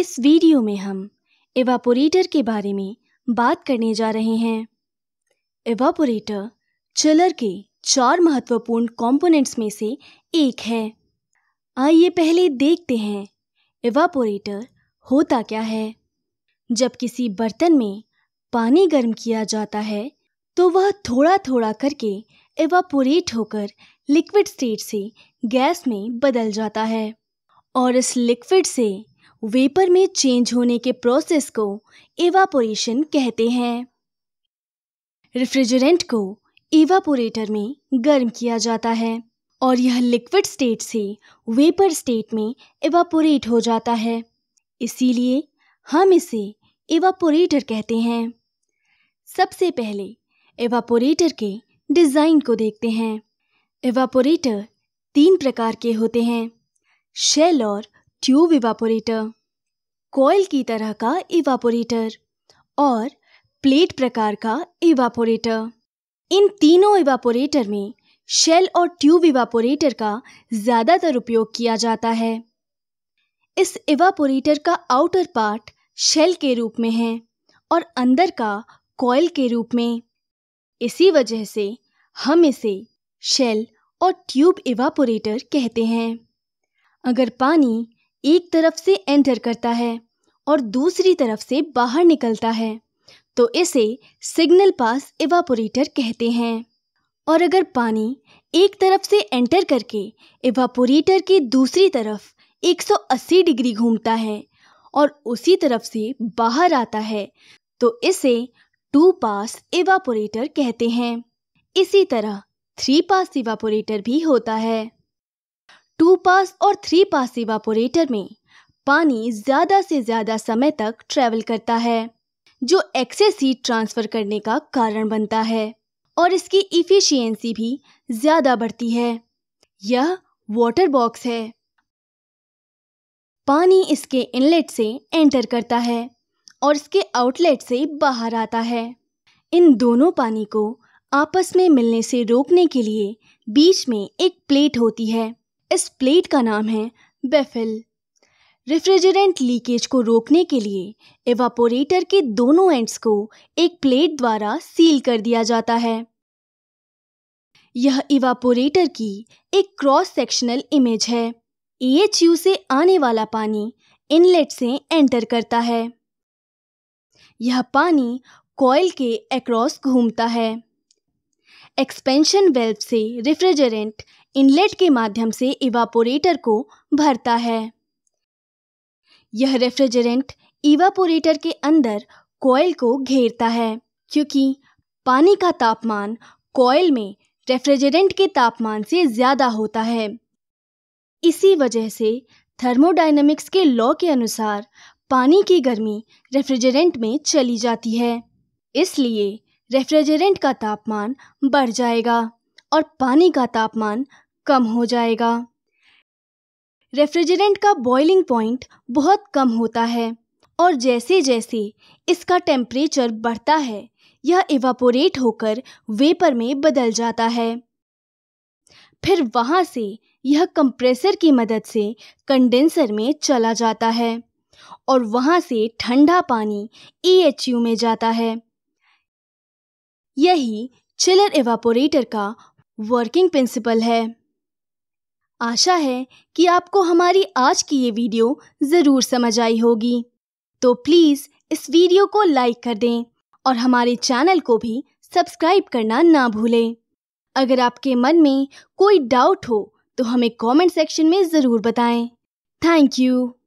इस वीडियो में हम एवापोरेटर के बारे में बात करने जा रहे हैं एवापोरेटर चिलर के चार महत्वपूर्ण कंपोनेंट्स में से एक है आइए पहले देखते हैं एवापोरेटर होता क्या है जब किसी बर्तन में पानी गर्म किया जाता है तो वह थोड़ा थोड़ा करके एवापोरेट होकर लिक्विड स्टेट से गैस में बदल जाता है और इस लिक्विड से वेपर में चेंज होने के प्रोसेस को एवापोरेशन कहते हैं रेफ्रिजरेंट को एवापोरेटर में गर्म किया जाता है और यह लिक्विड स्टेट से वेपर स्टेट में एवापोरेट हो जाता है इसीलिए हम इसे एवापोरेटर कहते हैं सबसे पहले एवापोरेटर के डिज़ाइन को देखते हैं एवापोरेटर तीन प्रकार के होते हैं शेल और ट्यूब इवापोरेटर कोयल की तरह का इवापोरेटर और प्लेट प्रकार का इवापोरेटर इन तीनों इवापोरेटर में शेल और ट्यूब इवापोरेटर का ज़्यादातर उपयोग किया जाता है इस इवापोरेटर का आउटर पार्ट शेल के रूप में है और अंदर का कॉयल के रूप में इसी वजह से हम इसे शेल और ट्यूब इवापोरेटर कहते हैं अगर पानी एक तरफ से एंटर करता है और दूसरी तरफ से बाहर निकलता है तो इसे सिग्नल पास इवापोरेटर कहते हैं और अगर पानी एक तरफ से एंटर करके इवापोरेटर की दूसरी तरफ 180 डिग्री घूमता है और उसी तरफ से बाहर आता है तो इसे टू पास इवापोरेटर कहते हैं इसी तरह थ्री पास इवापोरेटर भी होता है टू पास और थ्री पास इवापोरेटर में पानी ज़्यादा से ज़्यादा समय तक ट्रैवल करता है जो एक्सेस हीट ट्रांसफ़र करने का कारण बनता है और इसकी इफ़िशियंसी भी ज़्यादा बढ़ती है यह वाटर बॉक्स है पानी इसके इनलेट से एंटर करता है और इसके आउटलेट से बाहर आता है इन दोनों पानी को आपस में मिलने से रोकने के लिए बीच में एक प्लेट होती है इस प्लेट का नाम है बेफिल रेफ्रिजरेंट लीकेज को रोकने के लिए एवापोरेटर के दोनों एंड्स को एक प्लेट द्वारा सील कर दिया जाता है यह इवापोरेटर की एक क्रॉस सेक्शनल इमेज है ईएचयू से आने वाला पानी इनलेट से एंटर करता है यह पानी कॉयल के एक्रॉस घूमता है एक्सपेंशन वेल्व से रेफ्रिजरेंट इनलेट के माध्यम से इवापोरेटर को भरता है यह रेफ्रिजरेंट इवापोरेटर के अंदर कोयल को घेरता है क्योंकि पानी का तापमान कोयल में रेफ्रिजरेंट के तापमान से ज़्यादा होता है इसी वजह से थर्मोडाइनमिक्स के लॉ के अनुसार पानी की गर्मी रेफ्रिजरेंट में चली जाती है इसलिए रेफ्रिजरेंट का तापमान बढ़ जाएगा और पानी का तापमान कम हो जाएगा रेफ्रिजरेंट का बॉइलिंग पॉइंट बहुत कम होता है और जैसे जैसे इसका टेम्परेचर बढ़ता है यह इवापोरेट होकर वेपर में बदल जाता है फिर वहाँ से यह कंप्रेसर की मदद से कंडेंसर में चला जाता है और वहाँ से ठंडा पानी ई e में जाता है यही चिलर एवापोरेटर का वर्किंग प्रिंसिपल है आशा है कि आपको हमारी आज की ये वीडियो ज़रूर समझ आई होगी तो प्लीज़ इस वीडियो को लाइक कर दें और हमारे चैनल को भी सब्सक्राइब करना ना भूलें अगर आपके मन में कोई डाउट हो तो हमें कमेंट सेक्शन में ज़रूर बताएं थैंक यू